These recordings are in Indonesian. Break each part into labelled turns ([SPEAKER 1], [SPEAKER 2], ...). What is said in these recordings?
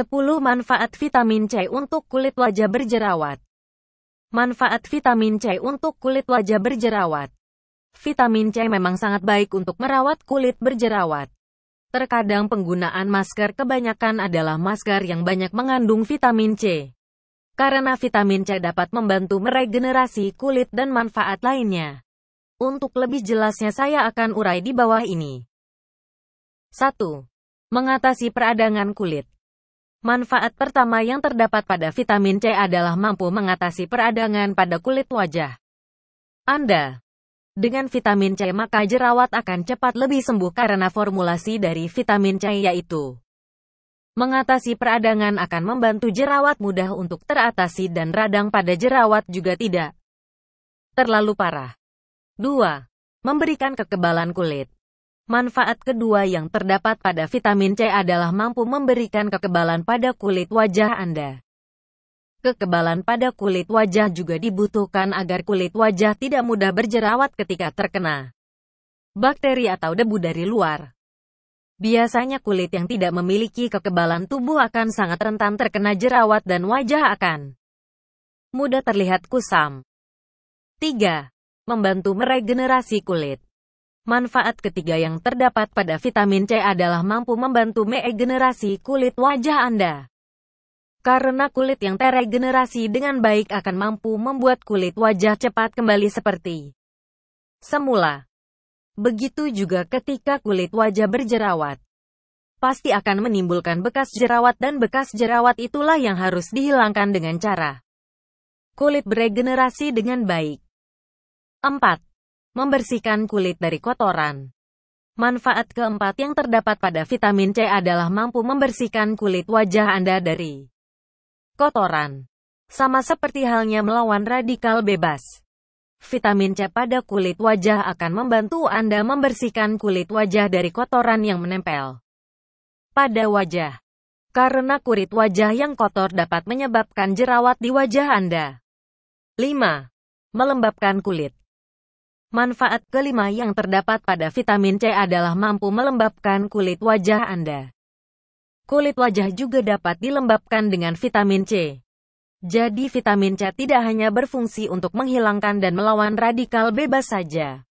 [SPEAKER 1] 10 Manfaat vitamin C untuk kulit wajah berjerawat Manfaat vitamin C untuk kulit wajah berjerawat Vitamin C memang sangat baik untuk merawat kulit berjerawat. Terkadang penggunaan masker kebanyakan adalah masker yang banyak mengandung vitamin C. Karena vitamin C dapat membantu meregenerasi kulit dan manfaat lainnya. Untuk lebih jelasnya saya akan urai di bawah ini. 1. Mengatasi peradangan kulit. Manfaat pertama yang terdapat pada vitamin C adalah mampu mengatasi peradangan pada kulit wajah Anda. Dengan vitamin C maka jerawat akan cepat lebih sembuh karena formulasi dari vitamin C yaitu mengatasi peradangan akan membantu jerawat mudah untuk teratasi dan radang pada jerawat juga tidak terlalu parah. 2. Memberikan kekebalan kulit Manfaat kedua yang terdapat pada vitamin C adalah mampu memberikan kekebalan pada kulit wajah Anda. Kekebalan pada kulit wajah juga dibutuhkan agar kulit wajah tidak mudah berjerawat ketika terkena bakteri atau debu dari luar. Biasanya kulit yang tidak memiliki kekebalan tubuh akan sangat rentan terkena jerawat dan wajah akan mudah terlihat kusam. 3. Membantu meregenerasi kulit Manfaat ketiga yang terdapat pada vitamin C adalah mampu membantu meregenerasi kulit wajah Anda. Karena kulit yang teregenerasi dengan baik akan mampu membuat kulit wajah cepat kembali seperti semula. Begitu juga ketika kulit wajah berjerawat pasti akan menimbulkan bekas jerawat dan bekas jerawat itulah yang harus dihilangkan dengan cara kulit beregenerasi dengan baik. 4 membersihkan kulit dari kotoran. Manfaat keempat yang terdapat pada vitamin C adalah mampu membersihkan kulit wajah Anda dari kotoran. Sama seperti halnya melawan radikal bebas. Vitamin C pada kulit wajah akan membantu Anda membersihkan kulit wajah dari kotoran yang menempel pada wajah. Karena kulit wajah yang kotor dapat menyebabkan jerawat di wajah Anda. 5. Melembabkan kulit. Manfaat kelima yang terdapat pada vitamin C adalah mampu melembabkan kulit wajah Anda. Kulit wajah juga dapat dilembabkan dengan vitamin C. Jadi vitamin C tidak hanya berfungsi untuk menghilangkan dan melawan radikal bebas saja.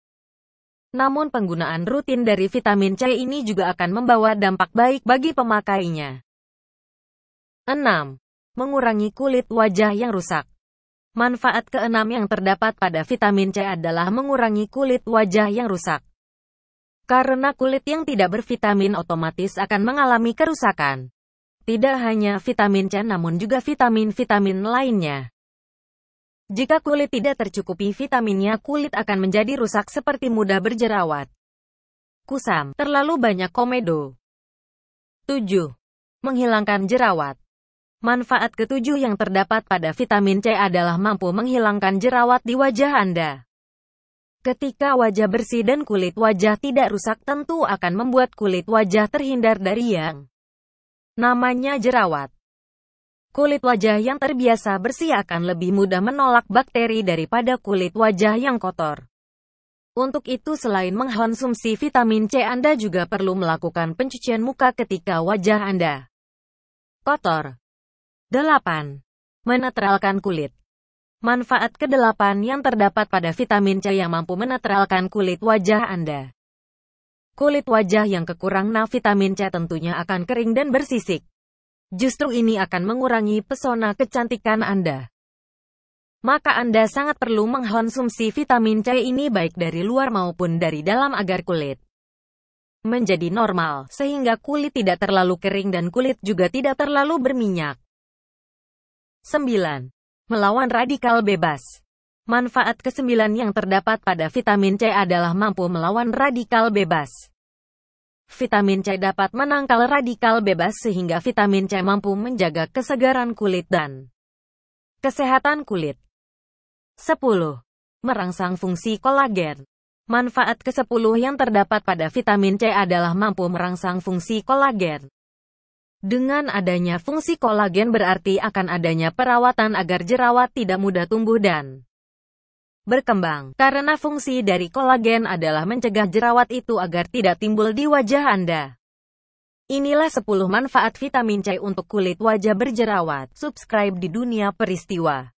[SPEAKER 1] Namun penggunaan rutin dari vitamin C ini juga akan membawa dampak baik bagi pemakainya. 6. Mengurangi kulit wajah yang rusak. Manfaat keenam yang terdapat pada vitamin C adalah mengurangi kulit wajah yang rusak. Karena kulit yang tidak bervitamin otomatis akan mengalami kerusakan. Tidak hanya vitamin C namun juga vitamin-vitamin lainnya. Jika kulit tidak tercukupi vitaminnya kulit akan menjadi rusak seperti mudah berjerawat. Kusam, terlalu banyak komedo. 7. Menghilangkan jerawat Manfaat ketujuh yang terdapat pada vitamin C adalah mampu menghilangkan jerawat di wajah Anda. Ketika wajah bersih dan kulit wajah tidak rusak tentu akan membuat kulit wajah terhindar dari yang namanya jerawat. Kulit wajah yang terbiasa bersih akan lebih mudah menolak bakteri daripada kulit wajah yang kotor. Untuk itu selain mengkonsumsi vitamin C Anda juga perlu melakukan pencucian muka ketika wajah Anda kotor. 8. Menetralkan kulit Manfaat kedelapan yang terdapat pada vitamin C yang mampu menetralkan kulit wajah Anda. Kulit wajah yang kekurangan vitamin C tentunya akan kering dan bersisik. Justru ini akan mengurangi pesona kecantikan Anda. Maka Anda sangat perlu mengkonsumsi vitamin C ini baik dari luar maupun dari dalam agar kulit menjadi normal, sehingga kulit tidak terlalu kering dan kulit juga tidak terlalu berminyak. 9. Melawan radikal bebas. Manfaat kesembilan yang terdapat pada vitamin C adalah mampu melawan radikal bebas. Vitamin C dapat menangkal radikal bebas sehingga vitamin C mampu menjaga kesegaran kulit dan kesehatan kulit. 10. Merangsang fungsi kolagen. Manfaat ke-10 yang terdapat pada vitamin C adalah mampu merangsang fungsi kolagen. Dengan adanya fungsi kolagen berarti akan adanya perawatan agar jerawat tidak mudah tumbuh dan berkembang. Karena fungsi dari kolagen adalah mencegah jerawat itu agar tidak timbul di wajah Anda. Inilah 10 manfaat vitamin C untuk kulit wajah berjerawat. Subscribe di dunia peristiwa.